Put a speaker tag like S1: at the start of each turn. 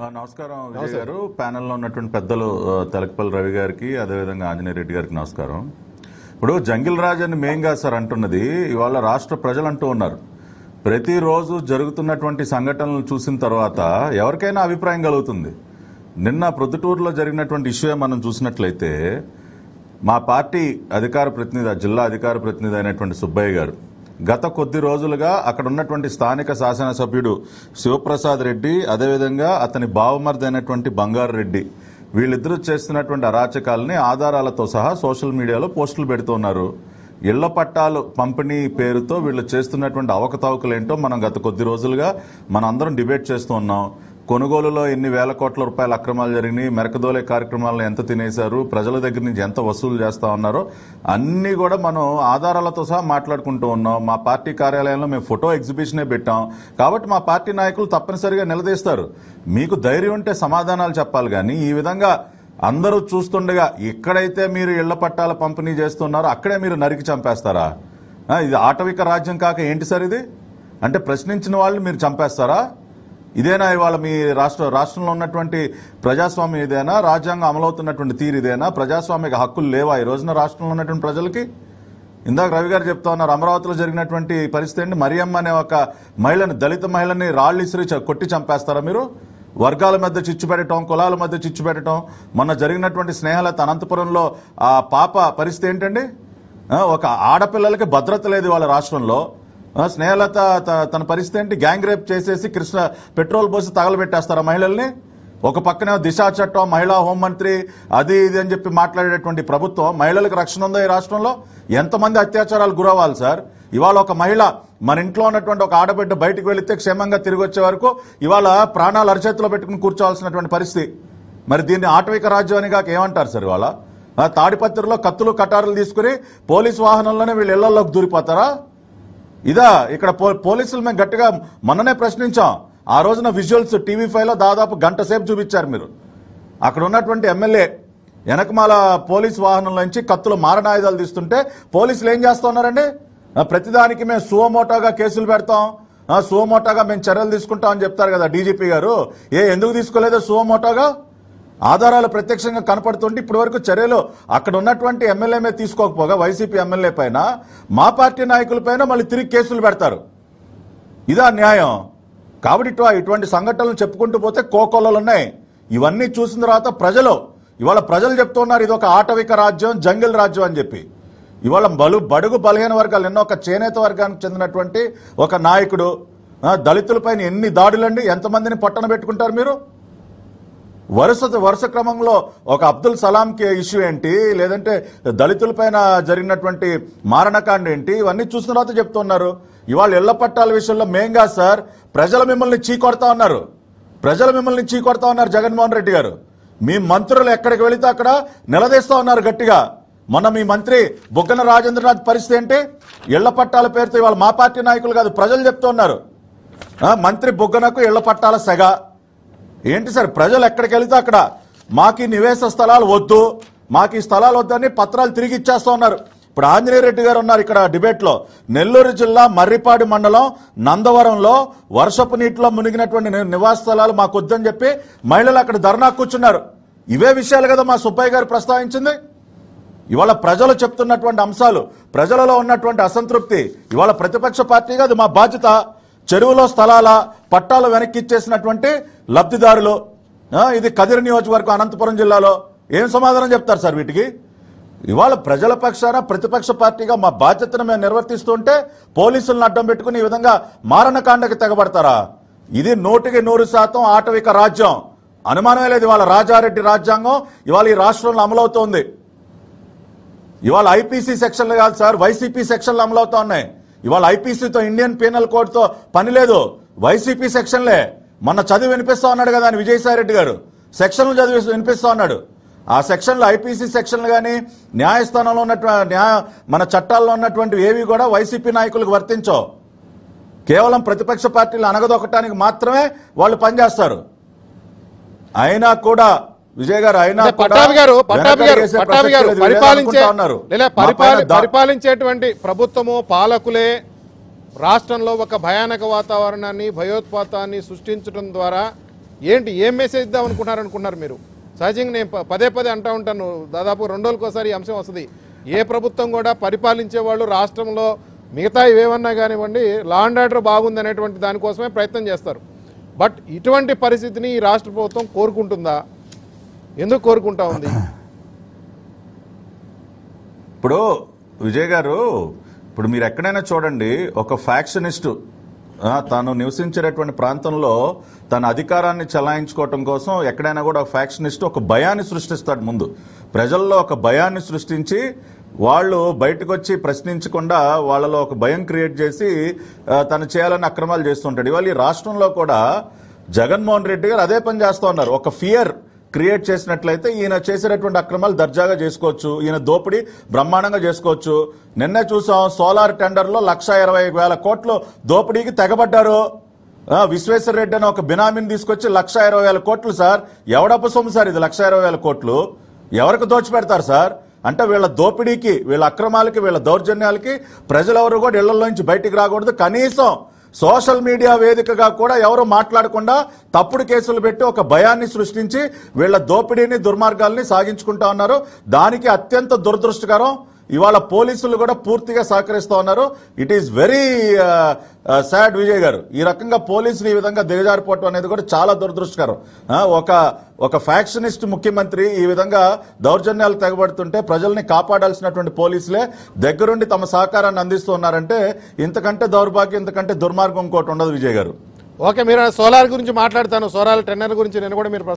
S1: నమస్కారం విజయ్ గారు ప్యానెల్లో ఉన్నటువంటి పెద్దలు తలకపల్లి రవి గారికి అదేవిధంగా ఆంజనేయ రెడ్డి గారికి నమస్కారం ఇప్పుడు జంగిల్ రాజ్ అని మెయిన్గా సార్ అంటున్నది ఇవాళ రాష్ట్ర ప్రజలు అంటూ ఉన్నారు ప్రతిరోజు జరుగుతున్నటువంటి సంఘటనలు చూసిన తర్వాత ఎవరికైనా అభిప్రాయం కలుగుతుంది నిన్న ప్రొద్దుటూరులో జరిగినటువంటి ఇష్యూ మనం చూసినట్లయితే మా పార్టీ అధికార ప్రతినిధి జిల్లా అధికార ప్రతినిధి అయినటువంటి సుబ్బయ్య గారు గత కొద్ది రోజులుగా అక్కడ ఉన్నటువంటి స్థానిక శాసనసభ్యుడు శివప్రసాద్ రెడ్డి అదేవిధంగా అతని బావమరిది అయినటువంటి బంగారు రెడ్డి వీళ్ళిద్దరూ చేస్తున్నటువంటి అరాచకాలని ఆధారాలతో సహా సోషల్ మీడియాలో పోస్టులు పెడుతున్నారు ఇళ్ల పట్టాలు పంపిణీ పేరుతో వీళ్ళు చేస్తున్నటువంటి అవకతవకలు ఏంటో మనం గత కొద్ది రోజులుగా మనం అందరం డిబేట్ చేస్తూ ఉన్నాం కొనుగోలులో ఎన్ని వేల కోట్ల రూపాయల అక్రమాలు జరిగినాయి మెరకదోలే కార్యక్రమాలను ఎంత తినేశారు ప్రజల దగ్గర నుంచి ఎంత వసూలు చేస్తా ఉన్నారో అన్నీ కూడా మనం ఆధారాలతో సహా మాట్లాడుకుంటూ ఉన్నాం మా పార్టీ కార్యాలయంలో మేము ఫోటో ఎగ్జిబిషనే పెట్టాం కాబట్టి మా పార్టీ నాయకులు తప్పనిసరిగా నిలదీస్తారు మీకు ధైర్యం ఉంటే సమాధానాలు చెప్పాలి కానీ ఈ విధంగా అందరూ చూస్తుండగా ఎక్కడైతే మీరు ఇళ్ల పట్టాల పంపిణీ చేస్తున్నారో అక్కడే మీరు నరికి చంపేస్తారా ఇది ఆటవిక రాజ్యం కాక ఏంటి సార్ ఇది అంటే ప్రశ్నించిన వాళ్ళు మీరు చంపేస్తారా ఇదేనా ఇవాళ మీ రాష్ట్ర రాష్ట్రంలో ఉన్నటువంటి ప్రజాస్వామ్యం ఇదేనా రాజ్యాంగం అమలవుతున్నటువంటి తీరు ఇదేనా ప్రజాస్వామ్యక హక్కులు లేవా ఈ రోజున రాష్ట్రంలో ఉన్నటువంటి ప్రజలకి ఇందాక రవి గారు చెప్తా ఉన్నారు అమరావతిలో జరిగినటువంటి పరిస్థితి ఏంటి మరియమ్మ అనే ఒక మహిళని దళిత మహిళని రాళ్ళు ఇసిరి కొట్టి చంపేస్తారా మీరు వర్గాల మధ్య చిచ్చు పెట్టడం కులాల మధ్య చిచ్చు పెట్టడం మొన్న జరిగినటువంటి స్నేహలత అనంతపురంలో ఆ పాప పరిస్థితి ఏంటండి ఒక ఆడపిల్లలకి భద్రత లేదు వాళ్ళ రాష్ట్రంలో స్నేహలత తన పరిస్థితి ఏంటి గ్యాంగ్ రేప్ చేసేసి కృష్ణ పెట్రోల్ పోసి తగలబెట్టేస్తారు మహిళల్ని ఒక పక్కనే దిశ చట్టం మహిళా హోంమంత్రి అది ఇది అని చెప్పి మాట్లాడేటువంటి ప్రభుత్వం మహిళలకు రక్షణ ఉందా ఈ రాష్ట్రంలో ఎంతమంది అత్యాచారాలు గురవ్వాలి సార్ ఇవాళ ఒక మహిళ మన ఇంట్లో ఉన్నటువంటి ఒక ఆడబిడ్డ బయటకు వెళితే క్షేమంగా తిరిగి వచ్చే వరకు ఇవాళ ప్రాణాలు అరచేతిలో పెట్టుకుని కూర్చోవాల్సినటువంటి పరిస్థితి మరి దీన్ని ఆటవిక రాజ్యం అని కాక ఏమంటారు సార్ ఇవాళ తాడిపత్రిలో కత్తులు కటారులు తీసుకుని పోలీస్ వాహనంలోనే వీళ్ళు ఇళ్లలోకి దూరిపోతారా ఇదా ఇక్కడ పోలీసులు మేము గట్టిగా మొన్ననే ప్రశ్నించాం ఆ రోజున విజువల్స్ టీవీ ఫైవ్లో దాదాపు గంట సేపు చూపించారు మీరు అక్కడ ఉన్నటువంటి ఎమ్మెల్యే వెనకమాల పోలీస్ వాహనంలోంచి కత్తులు మారణాయుధాలు తీస్తుంటే పోలీసులు ఏం చేస్తున్నారండి ప్రతిదానికి మేము సువమోటోగా కేసులు పెడతాం సువమోటోగా మేము చర్యలు తీసుకుంటాం అని చెప్తారు కదా డీజీపీ గారు ఏ ఎందుకు తీసుకోలేదు సువమోటోగా ఆధారాలు ప్రత్యక్షంగా కనపడుతుంటే ఇప్పటి వరకు చర్యలు అక్కడ ఉన్నటువంటి ఎమ్మెల్యే తీసుకోకపోగా వైసీపీ ఎమ్మెల్యే పైన మా పార్టీ నాయకులపైన మళ్ళీ తిరిగి కేసులు పెడతారు ఇదా న్యాయం కాబట్టి ఇటువంటి సంఘటనలు చెప్పుకుంటూ పోతే కోకొల్లలు ఉన్నాయి ఇవన్నీ చూసిన తర్వాత ప్రజలు ఇవాళ ప్రజలు చెప్తున్నారు ఇది ఒక ఆటవిక రాజ్యం జంగిల్ రాజ్యం అని చెప్పి ఇవాళ బలు బడుగు బలహీన వర్గాలు ఎన్నో ఒక చేనేత వర్గానికి చెందినటువంటి ఒక నాయకుడు దళితులపైన ఎన్ని దాడులండి ఎంతమందిని పట్టణ పెట్టుకుంటారు మీరు వరుస వరుస క్రమంలో ఒక అబ్దుల్ సలాంకి ఇష్యూ ఏంటి లేదంటే దళితులపైన జరిగినటువంటి మారణకాండ ఏంటి ఇవన్నీ చూసిన తర్వాత చెప్తున్నారు ఇవాళ ఇళ్ల పట్టాల విషయంలో మేం కాదు సార్ ప్రజలు మిమ్మల్ని చీకొడతా ఉన్నారు ప్రజలు మిమ్మల్ని చీకొడతా ఉన్నారు జగన్మోహన్ రెడ్డి గారు మీ మంత్రులు ఎక్కడికి వెళితే అక్కడ నిలదీస్తా ఉన్నారు గట్టిగా మొన్న మీ మంత్రి బుగ్గన రాజేంద్రనాథ్ పరిస్థితి ఏంటి ఇళ్ల పట్టాల పేరుతో ఇవాళ మా పార్టీ నాయకులు కాదు ప్రజలు చెప్తున్నారు మంత్రి బుగ్గనకు ఇళ్ల పట్టాల సెగ ఏంటి సార్ ప్రజలు ఎక్కడికి వెళితే అక్కడ మాకు నివేస స్థలాలు వద్దు మాకు ఈ స్థలాలు వద్దని పత్రాలు తిరిగి ఇచ్చేస్తూ ఉన్నారు ఇప్పుడు ఆంజనేయ రెడ్డి గారు ఉన్నారు ఇక్కడ డిబేట్లో నెల్లూరు జిల్లా మర్రిపాడి మండలం నందవరంలో వర్షపు నీటిలో మునిగినటువంటి నివాస స్థలాలు మాకు వద్దని చెప్పి మహిళలు అక్కడ ధర్నా కూర్చున్నారు ఇవే విషయాలు కదా మా సుబ్బయ్య గారు ప్రస్తావించింది ఇవాళ ప్రజలు చెప్తున్నటువంటి అంశాలు ప్రజలలో ఉన్నటువంటి అసంతృప్తి ఇవాళ ప్రతిపక్ష పార్టీగా అది మా బాధ్యత చెరువులో స్థలాల పట్టాలు వెనక్కి ఇచ్చేసినటువంటి లబ్ధిదారులు ఇది కదిరి నియోజకవర్గం అనంతపురం జిల్లాలో ఏం సమాధానం చెప్తారు సార్ వీటికి ఇవాళ ప్రజల పక్షాన ప్రతిపక్ష పార్టీగా మా బాధ్యతను మేము నిర్వర్తిస్తుంటే పోలీసులను అడ్డం పెట్టుకుని ఈ విధంగా మారణకాండకి తెగబడతారా ఇది నూటికి నూరు శాతం ఆటవిక రాజ్యం అనుమానమే లేదు ఇవాళ రాజారెడ్డి రాజ్యాంగం ఇవాళ ఈ రాష్ట్రంలో అమలవుతోంది ఇవాళ ఐపీసీ సెక్షన్లు కాదు సార్ వైసీపీ సెక్షన్లు అమలవుతా ఉన్నాయి ఇవాళ ఐపీసీతో ఇండియన్ పీనల్ కోడ్తో పని లేదు వైసీపీ సెక్షన్లే మన చదివి వినిపిస్తా ఉన్నాడు కదా అని విజయసాయి రెడ్డి గారు సెక్షన్లు చదివి వినిపిస్తా ఉన్నాడు ఆ సెక్షన్లు ఐపీసీ సెక్షన్లు కానీ న్యాయస్థానంలో ఉన్నటువంటి న్యాయ మన చట్టాల్లో ఉన్నటువంటి ఏవి కూడా వైసీపీ నాయకులకు వర్తించవు కేవలం ప్రతిపక్ష పార్టీలు అనగదొక్కటానికి మాత్రమే వాళ్ళు పనిచేస్తారు అయినా కూడా విజయ్ గారు ఆయన పట్టాభి గారు పట్టాభి గారు పట్టాభి గారు పరిపాలించే పరిపాలించేటువంటి ప్రభుత్వము పాలకులే రాష్ట్రంలో ఒక భయానక వాతావరణాన్ని భయోత్పాతాన్ని సృష్టించడం ద్వారా ఏంటి ఏం మెసేజ్ ఇద్దాం అనుకుంటున్నారు అనుకుంటున్నారు మీరు సహజంగా నేను పదే పదే అంటూ ఉంటాను దాదాపు రెండు రోజులకోసారి ఈ అంశం వస్తుంది ఏ ప్రభుత్వం కూడా పరిపాలించే వాళ్ళు రాష్ట్రంలో మిగతా ఏమన్నా కానివ్వండి లా అండ్ ఆర్డర్ అనేటువంటి దానికోసమే ప్రయత్నం చేస్తారు బట్ ఇటువంటి పరిస్థితిని ఈ రాష్ట్ర ప్రభుత్వం కోరుకుంటుందా ఎందుకు కోరుకుంటా ఉంది ఇప్పుడు విజయ్ గారు ఇప్పుడు మీరు ఎక్కడైనా చూడండి ఒక ఫ్యాక్షనిస్టు తాను నివసించేటటువంటి ప్రాంతంలో తన అధికారాన్ని చలాయించుకోవటం కోసం ఎక్కడైనా కూడా ఒక ఫ్యాక్షనిస్ట్ ఒక భయాన్ని సృష్టిస్తాడు ముందు ప్రజల్లో ఒక భయాన్ని సృష్టించి వాళ్ళు బయటకు వచ్చి ప్రశ్నించకుండా వాళ్ళలో ఒక భయం క్రియేట్ చేసి తను చేయాలని అక్రమాలు చేస్తుంటాడు ఇవాళ ఈ రాష్ట్రంలో కూడా జగన్మోహన్ రెడ్డి గారు అదే పని చేస్తూ ఉన్నారు ఒక ఫియర్ క్రియేట్ చేసినట్లయితే ఈయన చేసేటటువంటి అక్రమాలు దర్జాగా చేసుకోవచ్చు ఈయన దోపిడీ బ్రహ్మాండంగా చేసుకోవచ్చు నిన్నే చూసాం సోలార్ టెండర్లో లక్ష ఇరవై వేల కోట్లు దోపిడీకి తెగబడ్డారు విశ్వేశ్వర రెడ్డి అని ఒక బినామీని తీసుకొచ్చి లక్ష ఇరవై వేల కోట్లు సార్ ఎవడప్పు సొమ్ము సార్ ఇది లక్ష ఇరవై వేల కోట్లు ఎవరికి దోచిపెడతారు సార్ అంటే వీళ్ళ దోపిడీకి వీళ్ళ అక్రమాలకి వీళ్ళ దౌర్జన్యాలకి ప్రజలెవరు కూడా ఇళ్లలోంచి బయటికి రాకూడదు కనీసం సోషల్ మీడియా వేదికగా కూడా ఎవరు మాట్లాడకుండా తప్పుడు కేసులు పెట్టి ఒక భయాన్ని సృష్టించి వీళ్ళ దోపిడీని దుర్మార్గాల్ని సాగించుకుంటా ఉన్నారు దానికి అత్యంత దురదృష్టకరం ఇవాళ పోలీసులు కూడా పూర్తిగా సహకరిస్తూ ఉన్నారు it is very sad Vijay గారు ఈ రకంగా పోలీసులు ఈ విధంగా దిగజారిపోవటం అనేది కూడా చాలా దురదృష్టకరం ఒక ఒక ఫ్యాక్షనిస్ట్ ముఖ్యమంత్రి ఈ విధంగా దౌర్జన్యాలు తెగబడుతుంటే ప్రజల్ని కాపాడాల్సినటువంటి పోలీసులే దగ్గరుండి తమ సహకారాన్ని అందిస్తున్నారంటే ఇంతకంటే దౌర్భాగ్యం ఇంతకంటే దుర్మార్గం ఇంకోటి ఉండదు విజయ్ గారు ఓకే మీరు సోలార్ గురించి మాట్లాడతాను సోలార్ టెన్నర్ గురించి నేను కూడా మీరు